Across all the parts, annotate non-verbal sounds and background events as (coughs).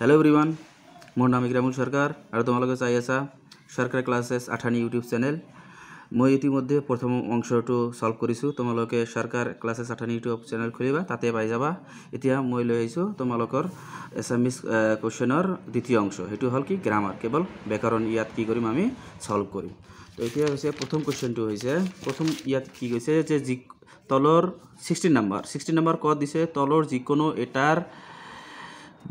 hello everyone मोर নাম इकरामुल सरकार আৰু তোমালোকে চাই আছা সরকার ক্লাসেস আঠানি ইউটিউব চেনেল মই ইতিমধ্যে প্ৰথম অংশটো ছল্ভ কৰিছোঁ তোমালোকে সরকার ক্লাসেস আঠানি ইউটিউব চেনেল খুলিবা তাতে পাই যাবা এতিয়া মই লৈ আহিছোঁ তোমালোকৰ এছামিজ কুৱেশ্যনৰ দ্বিতীয় অংশ সেইটো হ'ল কি গ্ৰামাৰ কেৱল ব্যাকৰণ ইয়াত কি কৰিম আমি ছল্ভ কৰিম তো এতিয়া হৈছে প্ৰথম কুৱেশ্যনটো হৈছে প্ৰথম ইয়াত কি কৈছে যে যি তলৰ ছিক্সটিন নাম্বাৰ ছিক্সটিন নাম্বাৰ কত দিছে তলৰ যিকোনো এটাৰ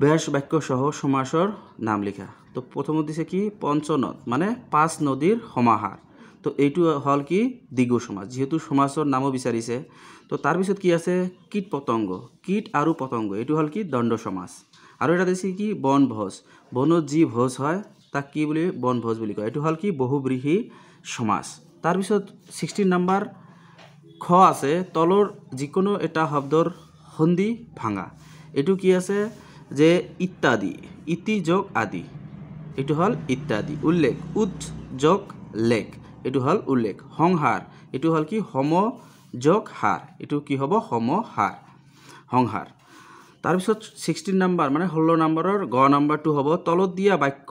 ব্যাস বাক্য সহ সমাসর নাম লিখা তো প্রথম দিছে কি পঞ্চনদ মানে পাঁচ নদীর সমাহার তো এইটো হল কি দীঘু সমাজ যেহেতু সমাজৰ নামো বিচাৰিছে তো তাৰপিছত কি আছে কীট পতংগ কীট আৰু পতংগ এইটো হল কি দণ্ড সমাজ আৰু এটা দিছে কি বনভোজ বনত যি ভোজ হয় তাক কি বুলি বনভোজ বুলি কয় এইটো হল কি বহুব্ৰীহী সমাজ তাৰপিছত ছিক্সটিন নম্বৰ খ আছে তলৰ যিকোনো এটা শব্দৰ সন্ধি ভাঙা এইটো কি আছে যে ইত্যাদি ইতি যোগ আদি এইটো হ'ল ইত্যাদি উল্লেখ উৎ যোগ লেখ এইটো হ'ল উল্লেখ সংহাৰ এইটো হ'ল কি সম যোগ হাৰ এইটো কি হ'ব সমহাৰ সংহাৰ তাৰপিছত ছিক্সটিন নাম্বাৰ মানে ষোল্ল নম্বৰৰ গ নম্বৰটো হ'ব তলত দিয়া বাক্য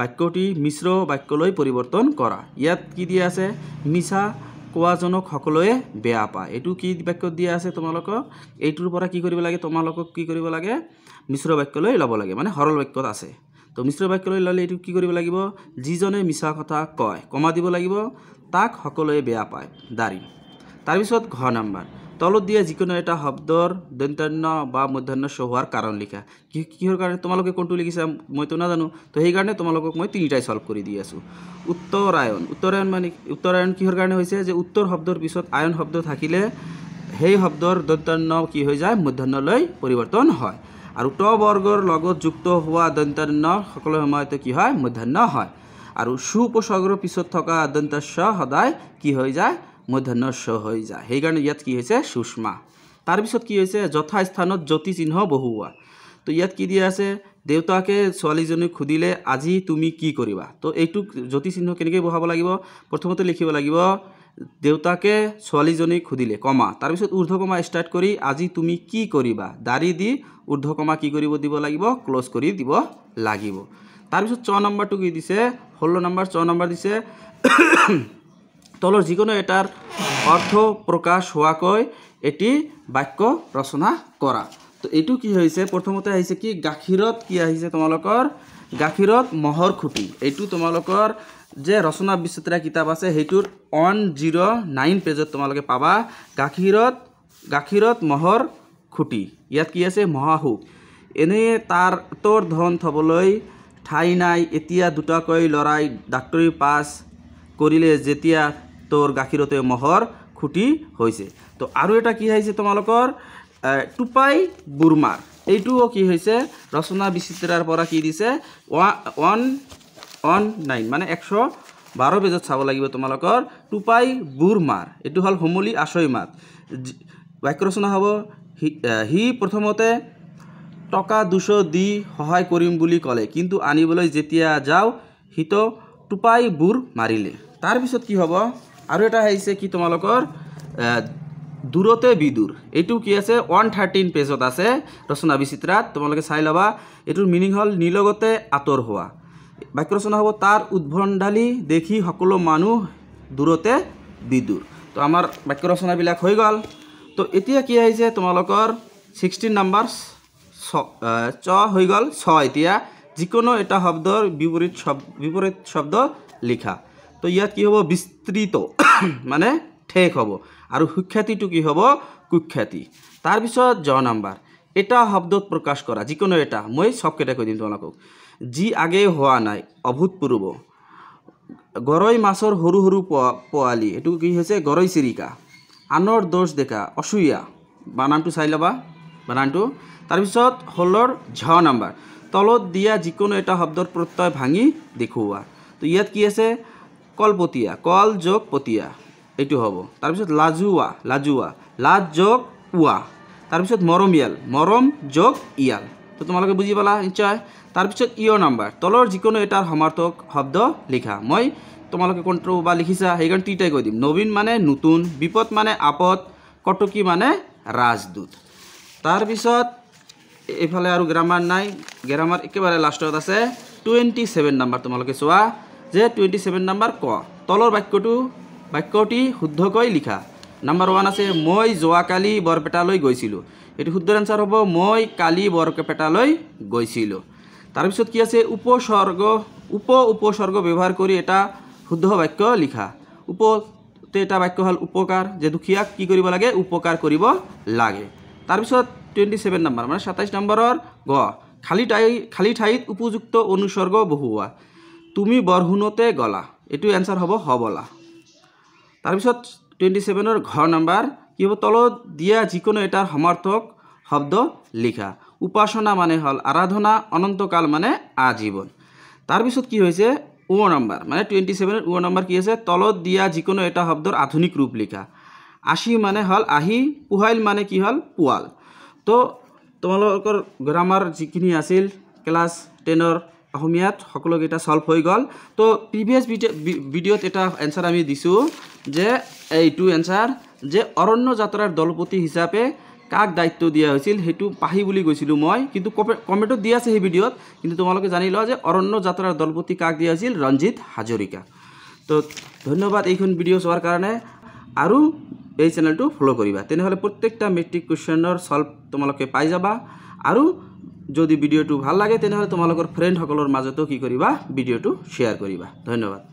বাক্যটি মিশ্ৰ বাক্যলৈ পৰিৱৰ্তন কৰা ইয়াত কি দিয়া আছে মিছা কোৱাজনক সকলোৱে বেয়া পায় এইটো কি বাক্যত দিয়া আছে তোমালোকক এইটোৰ পৰা কি কৰিব লাগে তোমালোকক কি কৰিব লাগে মিশ্ৰ বাক্যলৈ ল'ব লাগে মানে সৰল বাক্যত আছে তো মিশ্ৰ বাক্যলৈ ল'লে এইটো কি কৰিব লাগিব যিজনে মিছা কথা কয় কমা দিব লাগিব তাক সকলোৱে বেয়া পায় দাৰি তাৰপিছত ঘ নাম্বাৰ তলত দিয়া যিকোনো এটা শব্দৰ দন্তান্য বা মধ্যাহ্ন স্ব হোৱাৰ কাৰণ লিখা কিহৰ কাৰণে তোমালোকে কোনটো লিখিছা মইতো নাজানো তো সেইকাৰণে তোমালোকক মই তিনিটাই চল্ভ কৰি দি আছোঁ উত্তৰায়ণ উত্তৰায়ণ মানে উত্তৰায়ণ কিহৰ কাৰণে হৈছে যে উত্তৰ শব্দৰ পিছত আয়ন শব্দ থাকিলে সেই শব্দৰ দন্তান্য কি হৈ যায় মধ্যাহ্নলৈ পৰিৱৰ্তন হয় আৰু ট বৰ্গৰ লগত যুক্ত হোৱা দন্তান্য সকলো সময়তে কি হয় মধ্যাহ্ন হয় আৰু সু উপসৰ্গৰ পিছত থকা দন্তস্য সদায় কি হৈ যায় মধ্যাহ্ন হৈ যায় সেইকাৰণে ইয়াত কি হৈছে সুষমা তাৰপিছত কি হৈছে যথাস্থানত জ্যোতিচিহ্ন বহুওৱা তো ইয়াত কি দিয়া আছে দেউতাকে ছোৱালীজনীক সুধিলে আজি তুমি কি কৰিবা তো এইটোক জ্যোতিচিহ্ন কেনেকৈ বহাব লাগিব প্ৰথমতে লিখিব লাগিব দেউতাকে ছোৱালীজনীক সুধিলে কমা তাৰপিছত ঊৰ্ধকমা ষ্টাৰ্ট কৰি আজি তুমি কি কৰিবা দাৰি দি ঊৰ্ধকমা কি কৰিব দিব লাগিব ক্ল'জ কৰি দিব লাগিব তাৰপিছত ছ নম্বৰটো কি দিছে ষোল্ল নম্বৰ ছ নম্বৰ দিছে তলৰ যিকোনো এটাৰ অৰ্থ প্ৰকাশ হোৱাকৈ এটি বাক্য ৰচনা কৰা তো এইটো কি হৈছে প্ৰথমতে আহিছে কি গাখীৰত কি আহিছে তোমালোকৰ গাখীৰত মহৰ খুটি এইটো তোমালোকৰ যে ৰচনা বিচিত্ৰা কিতাপ আছে সেইটোৰ ওৱান জিৰ' নাইন পেজত তোমালোকে পাবা গাখীৰত গাখীৰত মহৰ খুটি ইয়াত কি আছে মহাহুক এনেয়ে তাৰ তৰ ধন থ'বলৈ ঠাই নাই এতিয়া দুটাকৈ ল'ৰাই ডাক্তৰী পাছ কৰিলে যেতিয়া তোৰ গাখীৰতে মহৰ খুটি হৈছে তো আৰু এটা কি হয়েছে তোমালকৰ টুপাই বুৰমাৰ এইটোও কি হৈছে ৰচনা বিচিত্ৰাৰ পৰা কি দিছে ওৱান ওৱান নাইন মানে একশো বাৰ পেজত চাব লাগিব তোমালোকৰ টোপাই বুৰ মাৰ এইটো হল হোমলি আশৈমাত বাক্য ৰচনা হব সি সি প্ৰথমতে টকা দুশ দি সহায় কৰিম বুলি কলে কিন্তু আনিবলৈ যেতিয়া যাওঁ সিটো টোপাই বুৰ মাৰিলে তাৰপিছত কি হব আৰু এটা আহিছে কি তোমালোকৰ দূৰতে বিদুৰ এইটো কি আছে ওৱান থাৰ্টিন পেজত আছে ৰচনা বিচিত্ৰাত তোমালোকে চাই ল'বা এইটোৰ মিনিং হ'ল নিলগতে আঁতৰ হোৱা বাক্য ৰচনা হ'ব তাৰ উদ্ভণ্ডালি দেখি সকলো মানুহ দূৰতে বিদুৰ তো আমাৰ বাক্য ৰচনাবিলাক হৈ গ'ল তো এতিয়া কি আহিছে তোমালোকৰ ছিক্সটিন নাম্বাৰ ছ হৈ গ'ল ছ এতিয়া যিকোনো এটা শব্দৰ বিপৰীত শব্দ বিপৰীত শব্দ লিখা তো ইয়াত কি হ'ব বিস্তৃত (coughs) মানে ঠেক হ'ব আৰু সুখ্যাতিটো কি হ'ব কুখ্যাতি তাৰপিছত জ নাম্বাৰ এটা শব্দত প্ৰকাশ কৰা যিকোনো এটা মই চবকেইটা কৈ দিম তোমালোকক যি আগেয়ে হোৱা নাই অভূতপূৰ্ব গৰৈ মাছৰ সৰু সৰু পোৱালি এইটো কি হৈছে গৰৈ চিৰিকা আনৰ দোষ দেখা অসূয়া বানানটো চাই ল'বা বানানটো তাৰপিছত হ'লৰ ঝ নাম্বাৰ তলত দিয়া যিকোনো এটা শব্দৰ প্ৰত্যয় ভাঙি দেখুওৱা তো ইয়াত কি আছে কলপতিয়া কল যোগ পতিয়া এইটো হ'ব তাৰপিছত লাজুৱা লাজুৱা লাজ যোগ উৱা তাৰপিছত মৰমিয়াল মৰম যোগ ইয়াল তো তোমালোকে বুজি পালা নিশ্চয় তাৰপিছত ইয়ৰ নাম্বাৰ তলৰ যিকোনো এটাৰ সমাৰ্থক শব্দ লিখা মই তোমালোকে কোনটো বা লিখিছা সেইকাৰণে তিনিটাই কৈ দিম নবীন মানে নতুন বিপদ মানে আপদ কটকী মানে ৰাজদূত তাৰপিছত এইফালে আৰু গ্ৰামাৰ নাই গ্ৰামাৰ একেবাৰে লাষ্টত আছে টুৱেণ্টি ছেভেন নাম্বাৰ তোমালোকে চোৱা যে টুৱেণ্টি চেভেন নাম্বাৰ ক তলৰ বাক্যটো বাক্যটি শুদ্ধকৈ লিখা নাম্বাৰ ওৱান আছে মই যোৱাকালি বৰপেটালৈ গৈছিলোঁ এইটো শুদ্ধ এনচাৰ হ'ব মই কালি বৰপেটালৈ গৈছিলোঁ তাৰপিছত কি আছে উপস্বৰ্গ উপ উপস্বৰ্গ ব্যৱহাৰ কৰি এটা শুদ্ধ বাক্য লিখা উপতে এটা বাক্য হ'ল উপকাৰ যে দুখীয়াক কি কৰিব লাগে উপকাৰ কৰিব লাগে তাৰপিছত টুৱেণ্টি চেভেন নাম্বাৰ মানে সাতাইছ নম্বৰৰ গ খালী ঠাই খালী ঠাইত উপযুক্ত অনুস্বৰ্গ বহুওৱা তুমি বৰশুণতে গলা এইটো এনচাৰ হ'ব হবলা তাৰপিছত টুৱেণ্টি ছেভেনৰ ঘৰ নাম্বাৰ কি হ'ব তলত দিয়া যিকোনো এটাৰ সমৰ্থক শব্দ লিখা উপাসনা মানে হ'ল আৰাধনা অনন্তকাল মানে আজীৱন তাৰপিছত কি হৈছে ও নম্বৰ মানে টুৱেণ্টি ছেভেনৰ ও নম্বৰ কি আছে তলত দিয়া যিকোনো এটা শব্দৰ আধুনিক ৰূপ লিখা আহি মানে হ'ল আহি পোহাইল মানে কি হ'ল পোৱাল তো তোমালোকৰ গ্ৰামাৰ যিখিনি আছিল ক্লাছ টেনৰ অসমীয়াত সকলোকেইটা চল্ভ হৈ গ'ল তো প্ৰিভিয়াছ ভিডিঅ'ত এটা এনচাৰ আমি দিছোঁ যে এইটো এনচাৰ যে অৰণ্য যাত্ৰাৰ দলপতি হিচাপে কাক দায়িত্ব দিয়া হৈছিল সেইটো পাহি বুলি কৈছিলোঁ মই কিন্তু কমেণ্টত দিয়া আছে সেই ভিডিঅ'ত কিন্তু তোমালোকে জানি লোৱা যে অৰণ্য যাত্ৰাৰ দলপতি কাক দিয়া হৈছিল ৰঞ্জিত হাজৰিকা তো ধন্যবাদ এইখন ভিডিঅ' চোৱাৰ কাৰণে আৰু এই চেনেলটো ফ'ল' কৰিবা তেনেহ'লে প্ৰত্যেকটা মেট্ৰিক কুৱেশ্যনৰ চল্ভ তোমালোকে পাই যাবা আৰু যদি ভিডিওটো ভাল লাগে তেনেহ'লে তোমালোকৰ ফ্ৰেণ্ডসকলৰ মাজতো কি কৰিবা ভিডিঅ'টো শ্বেয়াৰ কৰিবা ধন্যবাদ